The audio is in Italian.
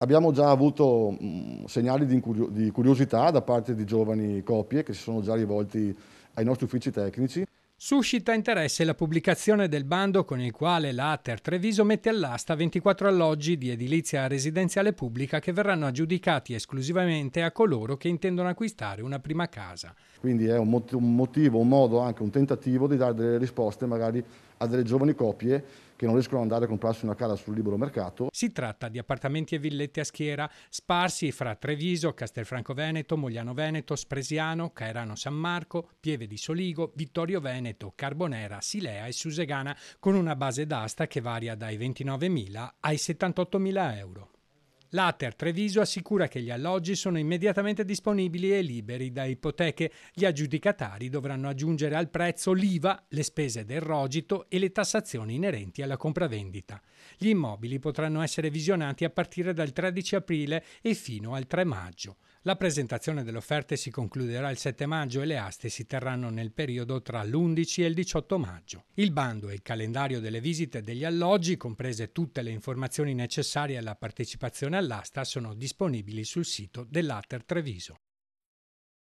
Abbiamo già avuto segnali di curiosità da parte di giovani coppie che si sono già rivolti ai nostri uffici tecnici. Suscita interesse la pubblicazione del bando con il quale l'Ater Treviso mette all'asta 24 alloggi di edilizia residenziale pubblica che verranno aggiudicati esclusivamente a coloro che intendono acquistare una prima casa. Quindi è un motivo, un modo, anche un tentativo di dare delle risposte magari a delle giovani coppie che non riescono ad andare a comprarsi una casa sul libero mercato. Si tratta di appartamenti e villette a schiera sparsi fra Treviso, Castelfranco Veneto, Mogliano Veneto, Spresiano, Caerano San Marco, Pieve di Soligo, Vittorio Veneto Veneto, Carbonera, Silea e Susegana con una base d'asta che varia dai 29.000 ai 78.000 euro. L'Ater Treviso assicura che gli alloggi sono immediatamente disponibili e liberi da ipoteche. Gli aggiudicatari dovranno aggiungere al prezzo l'IVA, le spese del rogito e le tassazioni inerenti alla compravendita. Gli immobili potranno essere visionati a partire dal 13 aprile e fino al 3 maggio. La presentazione delle offerte si concluderà il 7 maggio e le aste si terranno nel periodo tra l'11 e il 18 maggio. Il bando e il calendario delle visite degli alloggi, comprese tutte le informazioni necessarie alla partecipazione all'asta, sono disponibili sul sito dell'Ater Treviso.